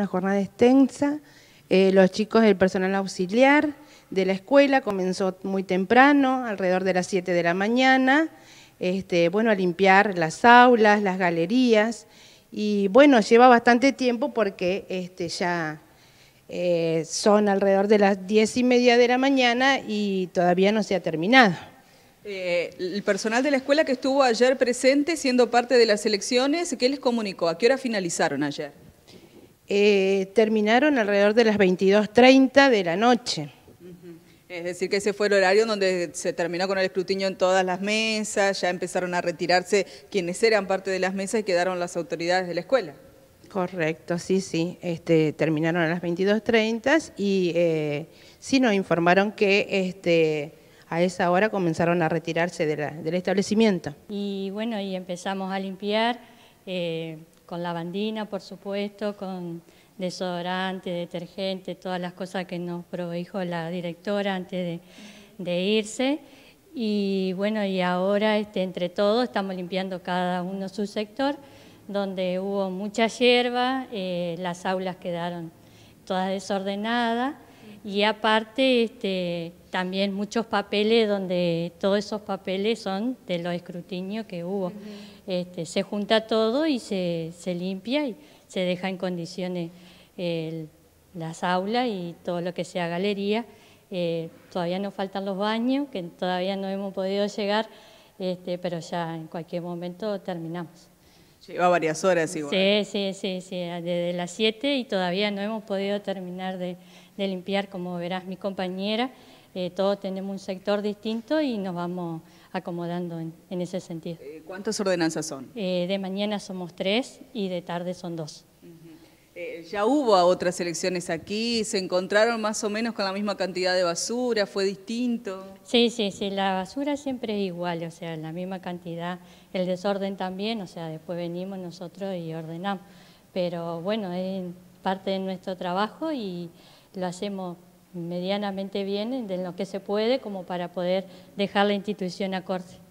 una jornada extensa. Eh, los chicos del personal auxiliar de la escuela comenzó muy temprano, alrededor de las 7 de la mañana, este, bueno, a limpiar las aulas, las galerías, y bueno, lleva bastante tiempo porque este, ya eh, son alrededor de las 10 y media de la mañana y todavía no se ha terminado. Eh, el personal de la escuela que estuvo ayer presente siendo parte de las elecciones, ¿qué les comunicó? ¿A qué hora finalizaron ayer? Eh, terminaron alrededor de las 22.30 de la noche. Es decir, que ese fue el horario donde se terminó con el escrutinio en todas las mesas, ya empezaron a retirarse quienes eran parte de las mesas y quedaron las autoridades de la escuela. Correcto, sí, sí. Este, terminaron a las 22.30 y eh, sí nos informaron que este, a esa hora comenzaron a retirarse del establecimiento. Y bueno, y empezamos a limpiar eh, con lavandina, por supuesto, con desodorante, detergente, todas las cosas que nos prohijo la directora antes de, irse. Y bueno, y ahora este, entre todos estamos limpiando cada uno su sector, donde hubo mucha hierba, eh, las aulas quedaron todas desordenadas y aparte este, también muchos papeles donde todos esos papeles son de los escrutinios que hubo. Este, se junta todo y se, limpia y se deja en condiciones las aulas y todo lo que sea galería. Eh, todavía nos faltan los baños, que todavía no hemos podido llegar, este, pero ya en cualquier momento terminamos. Lleva varias horas igual. Sí, sí, sí, sí, desde las 7 y todavía no hemos podido terminar de, limpiar, como verás mi compañera. Eh, todos tenemos un sector distinto y nos vamos acomodando en, ese sentido. Eh, ¿Cuántas ordenanzas son? Eh, de mañana somos tres y de tarde son dos. Eh, ya hubo otras elecciones aquí, se encontraron más o menos con la misma cantidad de basura, fue distinto. Sí, sí, sí, la basura siempre es igual, o sea, la misma cantidad, el desorden también, o sea, después venimos nosotros y ordenamos. Pero bueno, es parte de nuestro trabajo y lo hacemos medianamente bien, de lo que se puede, como para poder dejar la institución a corte.